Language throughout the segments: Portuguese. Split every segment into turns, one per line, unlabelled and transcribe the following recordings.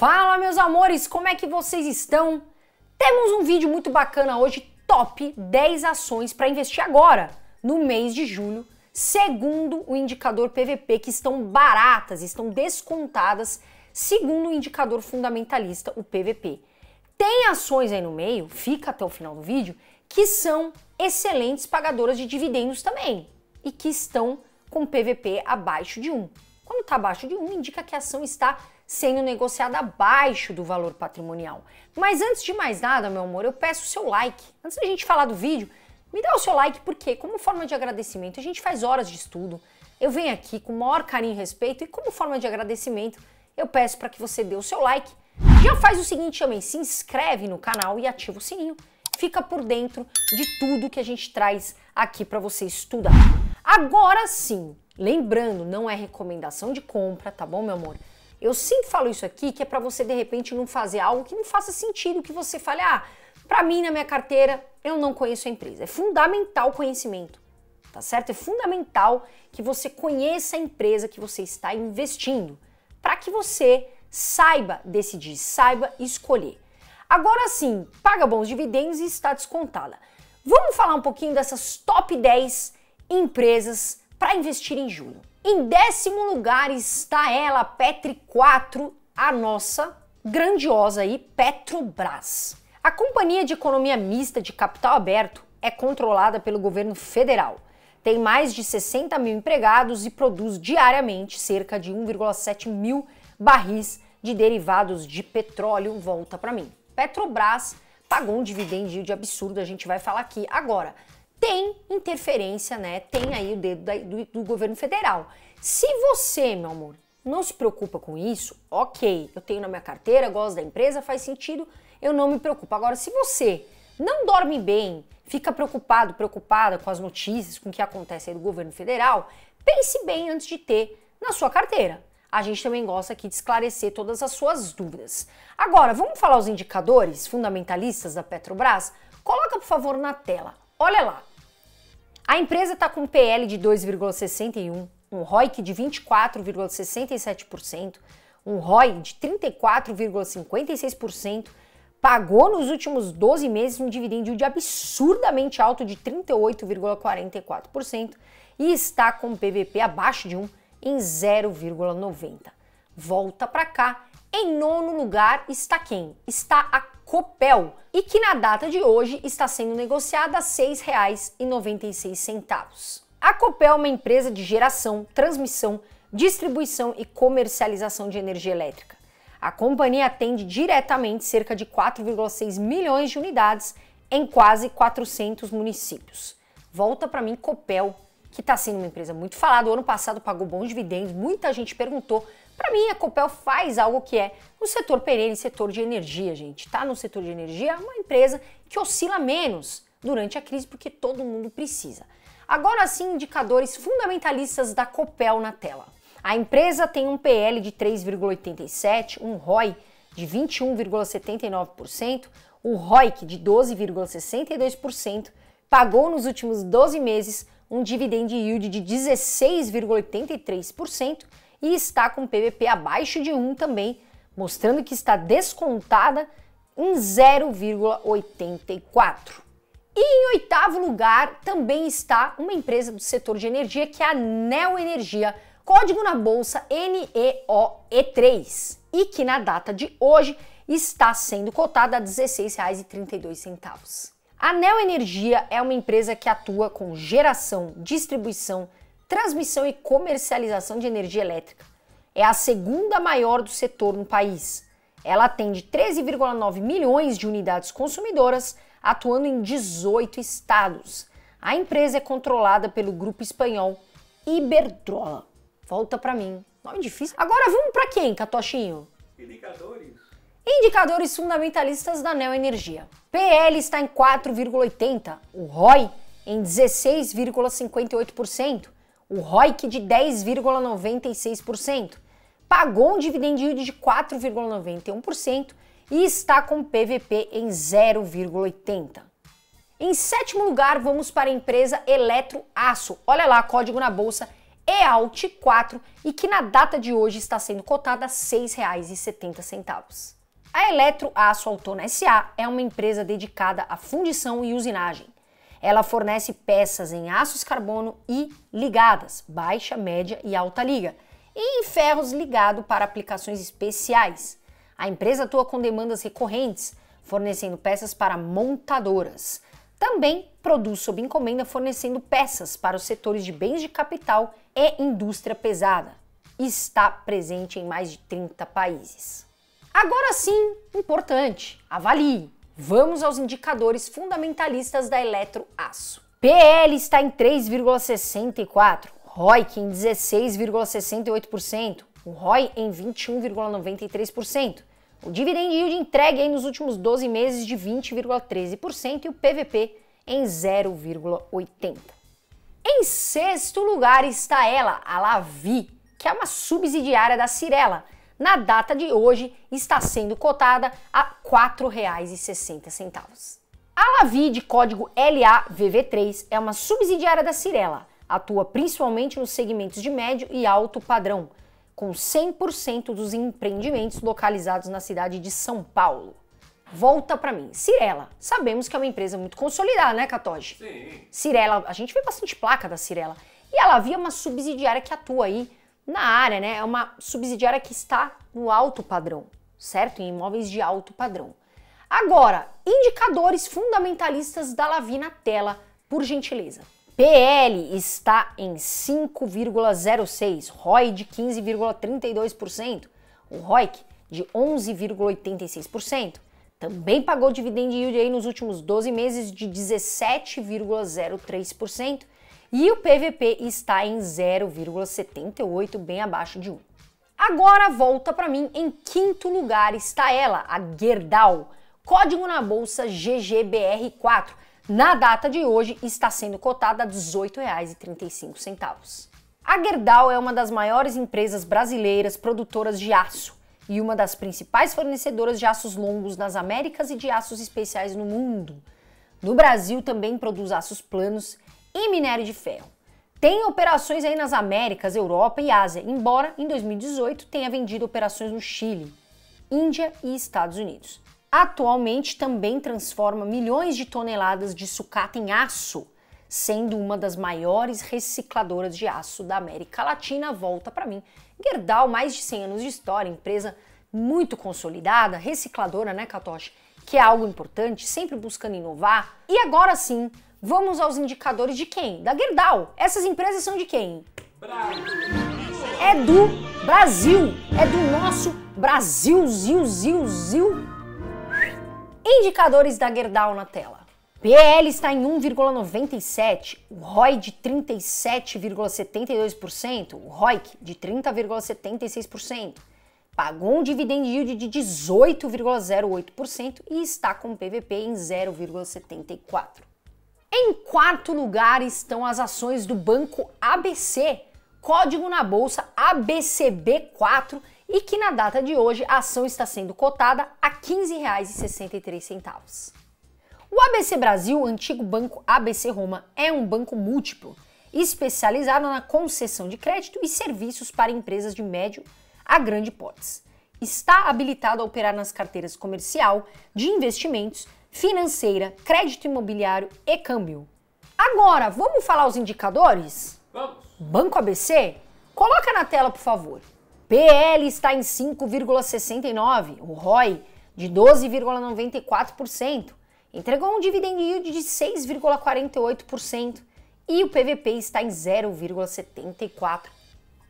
Fala meus amores, como é que vocês estão? Temos um vídeo muito bacana hoje, top 10 ações para investir agora, no mês de julho, segundo o indicador PVP que estão baratas, estão descontadas, segundo o indicador fundamentalista, o PVP. Tem ações aí no meio, fica até o final do vídeo, que são excelentes pagadoras de dividendos também e que estão com PVP abaixo de 1. Quando está abaixo de 1, indica que a ação está sendo negociada abaixo do valor patrimonial. Mas antes de mais nada, meu amor, eu peço o seu like. Antes da gente falar do vídeo, me dá o seu like porque, como forma de agradecimento, a gente faz horas de estudo. Eu venho aqui com o maior carinho e respeito e, como forma de agradecimento, eu peço para que você dê o seu like. Já faz o seguinte também, se inscreve no canal e ativa o sininho. Fica por dentro de tudo que a gente traz aqui para você estudar. Agora sim, Lembrando, não é recomendação de compra, tá bom, meu amor? Eu sempre falo isso aqui, que é para você de repente não fazer algo que não faça sentido, que você fale, ah, para mim na minha carteira eu não conheço a empresa. É fundamental conhecimento, tá certo? É fundamental que você conheça a empresa que você está investindo, para que você saiba decidir, saiba escolher. Agora sim, paga bons dividendos e está descontada. Vamos falar um pouquinho dessas top 10 empresas para investir em junho. Em décimo lugar está ela, Petri 4, a nossa grandiosa aí Petrobras. A companhia de economia mista de capital aberto é controlada pelo governo federal. Tem mais de 60 mil empregados e produz diariamente cerca de 1,7 mil barris de derivados de petróleo. Volta para mim. Petrobras pagou um dividendo de absurdo, a gente vai falar aqui. Agora, tem interferência, né? Tem aí o dedo da, do, do governo federal. Se você, meu amor, não se preocupa com isso, ok, eu tenho na minha carteira, gosto da empresa, faz sentido, eu não me preocupo. Agora, se você não dorme bem, fica preocupado, preocupada com as notícias, com o que acontece aí do governo federal, pense bem antes de ter na sua carteira. A gente também gosta aqui de esclarecer todas as suas dúvidas. Agora, vamos falar os indicadores fundamentalistas da Petrobras? Coloca, por favor, na tela. Olha lá. A empresa está com um PL de 2,61, um ROIC de 24,67%, um ROI de 34,56%, pagou nos últimos 12 meses um dividendo de absurdamente alto de 38,44% e está com o PVP abaixo de 1 em 0,90. Volta para cá. Em nono lugar está quem? Está a Copel e que na data de hoje está sendo negociada a R$ 6,96. A Copel é uma empresa de geração, transmissão, distribuição e comercialização de energia elétrica. A companhia atende diretamente cerca de 4,6 milhões de unidades em quase 400 municípios. Volta para mim, Copel, que está sendo uma empresa muito falada. O ano passado pagou bons dividendos, muita gente perguntou para mim, a Copel faz algo que é o setor perene, setor de energia, gente. Tá no setor de energia, é uma empresa que oscila menos durante a crise porque todo mundo precisa. Agora sim, indicadores fundamentalistas da Copel na tela. A empresa tem um PL de 3,87, um ROI de 21,79%, o ROIC de 12,62%, pagou nos últimos 12 meses um dividend yield de 16,83% e está com PVP abaixo de 1 também, mostrando que está descontada em 0,84. E em oitavo lugar também está uma empresa do setor de energia que é a Neo Energia, código na bolsa NEOE3, e que na data de hoje está sendo cotada a R$ 16,32. A Neo Energia é uma empresa que atua com geração, distribuição, transmissão e comercialização de energia elétrica. É a segunda maior do setor no país. Ela atende 13,9 milhões de unidades consumidoras, atuando em 18 estados. A empresa é controlada pelo grupo espanhol Iberdrola. Volta para mim. Nome difícil. Agora vamos para quem, Catochinho? Indicadores. Indicadores fundamentalistas da Neoenergia. Energia. PL está em 4,80, o ROI em 16,58% o ROIC de 10,96%, pagou um dividend yield de 4,91% e está com PVP em 0,80%. Em sétimo lugar, vamos para a empresa Eletroaço. Olha lá, código na bolsa EALT4 e que na data de hoje está sendo cotada a R$ 6,70. A Eletroaço Autona SA é uma empresa dedicada à fundição e usinagem. Ela fornece peças em aços carbono e ligadas, baixa, média e alta liga, e em ferros ligado para aplicações especiais. A empresa atua com demandas recorrentes, fornecendo peças para montadoras. Também produz sob encomenda, fornecendo peças para os setores de bens de capital e indústria pesada. Está presente em mais de 30 países. Agora sim, importante, avalie. Vamos aos indicadores fundamentalistas da Eletroaço. PL está em 3,64, ROIC em 16,68%, o ROI em 21,93%. O dividend yield entregue nos últimos 12 meses de 20,13% e o PVP em 0,80. Em sexto lugar está ela, a Lavi, que é uma subsidiária da Cirela. Na data de hoje está sendo cotada a R$ 4,60. A Lavi, de código LAVV3, é uma subsidiária da Cirela. Atua principalmente nos segmentos de médio e alto padrão, com 100% dos empreendimentos localizados na cidade de São Paulo. Volta para mim. Cirela. Sabemos que é uma empresa muito consolidada, né, Catoge? Sim. Cirela, a gente vê bastante placa da Cirela. E a Lavi é uma subsidiária que atua aí na área, né? É uma subsidiária que está no alto padrão certo? Em imóveis de alto padrão. Agora, indicadores fundamentalistas da Lavi na tela, por gentileza. PL está em 5,06, ROI de 15,32%, o ROIC de 11,86%. Também pagou dividend yield aí nos últimos 12 meses de 17,03% e o PVP está em 0,78, bem abaixo de 1. Agora volta para mim, em quinto lugar está ela, a Gerdau, código na bolsa GGBR4. Na data de hoje está sendo cotada a R$ 18,35. A Gerdau é uma das maiores empresas brasileiras produtoras de aço e uma das principais fornecedoras de aços longos nas Américas e de aços especiais no mundo. No Brasil também produz aços planos e minério de ferro. Tem operações aí nas Américas, Europa e Ásia, embora em 2018 tenha vendido operações no Chile, Índia e Estados Unidos. Atualmente também transforma milhões de toneladas de sucata em aço, sendo uma das maiores recicladoras de aço da América Latina. Volta para mim. Gerdau, mais de 100 anos de história, empresa muito consolidada, recicladora, né, Katoshi? Que é algo importante, sempre buscando inovar. E agora sim, Vamos aos indicadores de quem? Da Gerdau. Essas empresas são de quem? Brasil. É do Brasil. É do nosso Brasil, ziu, ziu, ziu. Indicadores da Gerdau na tela. PL está em 1,97, o ROI de 37,72%, o ROIC de 30,76%. Pagou um dividend yield de 18,08% e está com PVP em 0,74%. Em quarto lugar estão as ações do banco ABC, código na bolsa ABCB4 e que na data de hoje a ação está sendo cotada a R$ 15,63. O ABC Brasil, antigo banco ABC Roma, é um banco múltiplo, especializado na concessão de crédito e serviços para empresas de médio a grande portes. Está habilitado a operar nas carteiras comercial, de investimentos, financeira, crédito imobiliário e câmbio. Agora, vamos falar os indicadores? Vamos. Banco ABC? Coloca na tela, por favor. PL está em 5,69, o ROI de 12,94%, entregou um dividend yield de 6,48% e o PVP está em 0,74.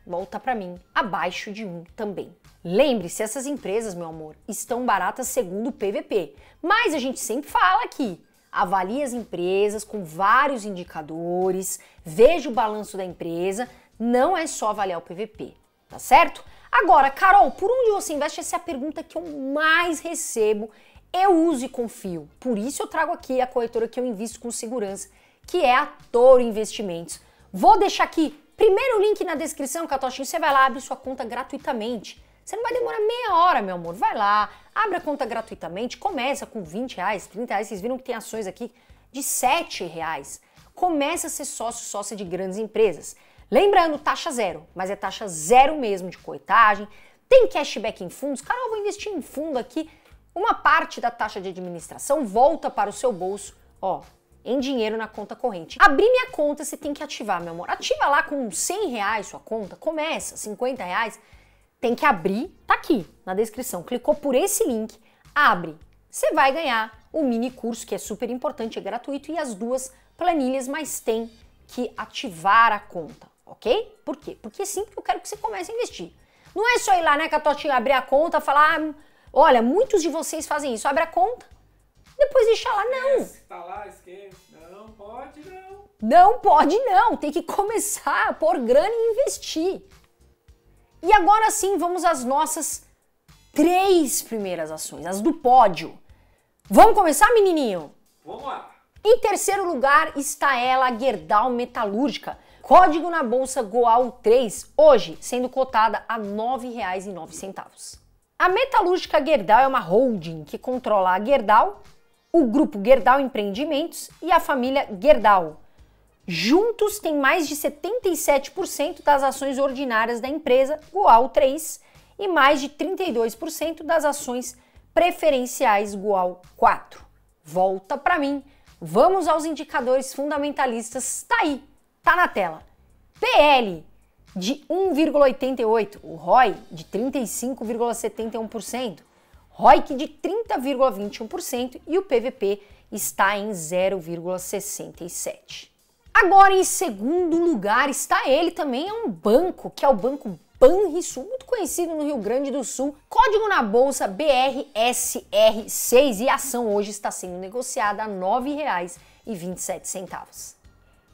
Volta para mim, abaixo de 1 também. Lembre-se, essas empresas, meu amor, estão baratas segundo o PVP. Mas a gente sempre fala aqui, avalie as empresas com vários indicadores, veja o balanço da empresa, não é só avaliar o PVP, tá certo? Agora, Carol, por onde você investe? Essa é a pergunta que eu mais recebo. Eu uso e confio. Por isso eu trago aqui a corretora que eu invisto com segurança, que é a Toro Investimentos. Vou deixar aqui primeiro o link na descrição, Catochinho. Você vai lá, abre sua conta gratuitamente você não vai demorar meia hora, meu amor. Vai lá, abre a conta gratuitamente, começa com 20 reais, 30 reais. Vocês viram que tem ações aqui de 7 reais. Começa a ser sócio, sócia de grandes empresas. Lembrando, taxa zero, mas é taxa zero mesmo de coitagem. Tem cashback em fundos. eu vou investir em fundo aqui. Uma parte da taxa de administração volta para o seu bolso, ó, em dinheiro na conta corrente. Abrir minha conta, você tem que ativar, meu amor. Ativa lá com 100 reais sua conta, começa, 50 reais tem que abrir, tá aqui na descrição. Clicou por esse link, abre. Você vai ganhar o mini curso que é super importante, é gratuito e as duas planilhas, mas tem que ativar a conta, ok? Por quê? Porque é sim, porque eu quero que você comece a investir. Não é só ir lá, né, Catotinho, abrir a conta, falar, ah, olha, muitos de vocês fazem isso, abre a conta, depois deixa lá, não. Esquece, tá lá, esquece. Não pode não. Não pode não, tem que começar a pôr grana e investir. E agora sim, vamos às nossas três primeiras ações, as do pódio. Vamos começar, menininho? Vamos lá. Em terceiro lugar está ela, a Gerdau Metalúrgica. Código na bolsa Goal 3, hoje sendo cotada a R$ 9,09. A Metalúrgica Gerdau é uma holding que controla a Gerdau, o grupo Gerdau Empreendimentos e a família Gerdau, juntos têm mais de 77% das ações ordinárias da empresa, Goal 3, e mais de 32% das ações preferenciais, Goal 4. Volta para mim. Vamos aos indicadores fundamentalistas. Tá aí, tá na tela. PL de 1,88, o ROI de 35,71%, ROIC de 30,21% e o PVP está em 0,67. Agora, em segundo lugar, está ele também, é um banco, que é o Banco Banrisul, muito conhecido no Rio Grande do Sul. Código na bolsa BRSR6 e a ação hoje está sendo negociada a R$ 9,27.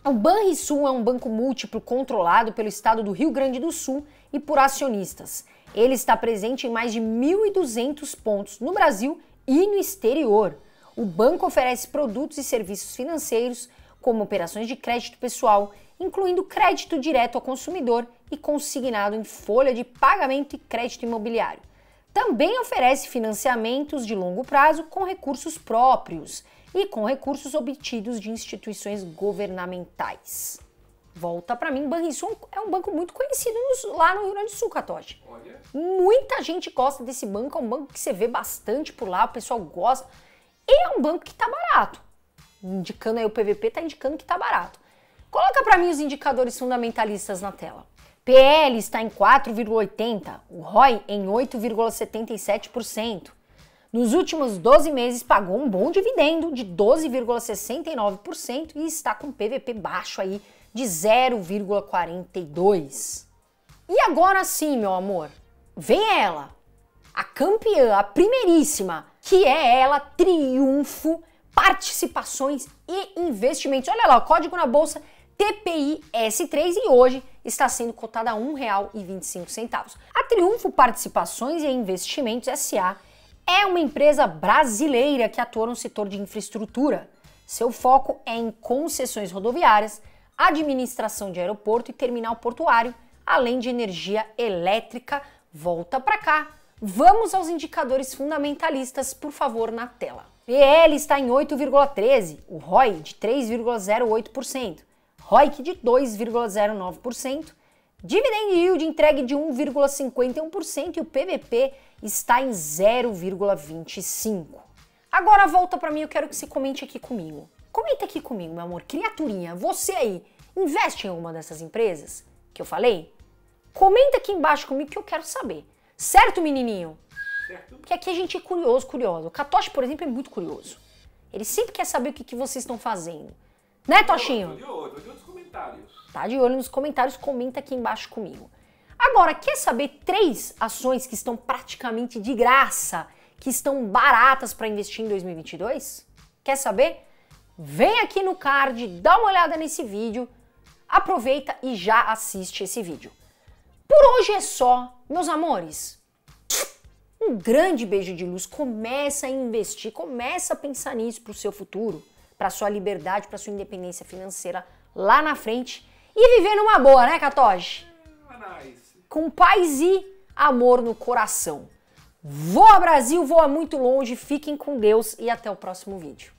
O Banrisul é um banco múltiplo controlado pelo estado do Rio Grande do Sul e por acionistas. Ele está presente em mais de 1.200 pontos no Brasil e no exterior. O banco oferece produtos e serviços financeiros como operações de crédito pessoal, incluindo crédito direto ao consumidor e consignado em folha de pagamento e crédito imobiliário. Também oferece financiamentos de longo prazo com recursos próprios e com recursos obtidos de instituições governamentais. Volta para mim, Banrisul é, é um banco muito conhecido lá no Rio Grande do Sul, Catote. Muita gente gosta desse banco, é um banco que você vê bastante por lá, o pessoal gosta. E é um banco que está barato indicando aí o PVP, tá indicando que tá barato. Coloca para mim os indicadores fundamentalistas na tela. PL está em 4,80, o ROI em 8,77%. Nos últimos 12 meses pagou um bom dividendo de 12,69% e está com PVP baixo aí de 0,42. E agora sim, meu amor, vem ela, a campeã, a primeiríssima, que é ela, Triunfo participações e investimentos. Olha lá, código na bolsa TPI-S3 e hoje está sendo cotada a R$ 1,25. A Triunfo Participações e Investimentos SA é uma empresa brasileira que atua no setor de infraestrutura. Seu foco é em concessões rodoviárias, administração de aeroporto e terminal portuário, além de energia elétrica. Volta para cá. Vamos aos indicadores fundamentalistas, por favor, na tela. PL está em 8,13%, o ROI de 3,08%, ROIC de 2,09%, dividend yield entregue de 1,51% e o PVP está em 0,25%. Agora volta para mim, eu quero que você comente aqui comigo. Comenta aqui comigo, meu amor, criaturinha, você aí, investe em alguma dessas empresas que eu falei? Comenta aqui embaixo comigo que eu quero saber. Certo, menininho? certo? Que aqui a gente é curioso, curioso. O Katoshi, por exemplo, é muito curioso. Ele sempre quer saber o que, que vocês estão fazendo. Né, tá Toshinho? Tô tá de olho, tô tá de olho nos comentários. Tá de olho nos comentários, comenta aqui embaixo comigo. Agora, quer saber três ações que estão praticamente de graça, que estão baratas para investir em 2022? Quer saber? Vem aqui no card, dá uma olhada nesse vídeo, aproveita e já assiste esse vídeo. Por hoje é só, meus amores um grande beijo de luz. Começa a investir, começa a pensar nisso para o seu futuro, para sua liberdade, para sua independência financeira lá na frente e viver numa boa, né, Catoge? Ah, nice. Com paz e amor no coração. Voa Brasil, voa muito longe, fiquem com Deus e até o próximo vídeo.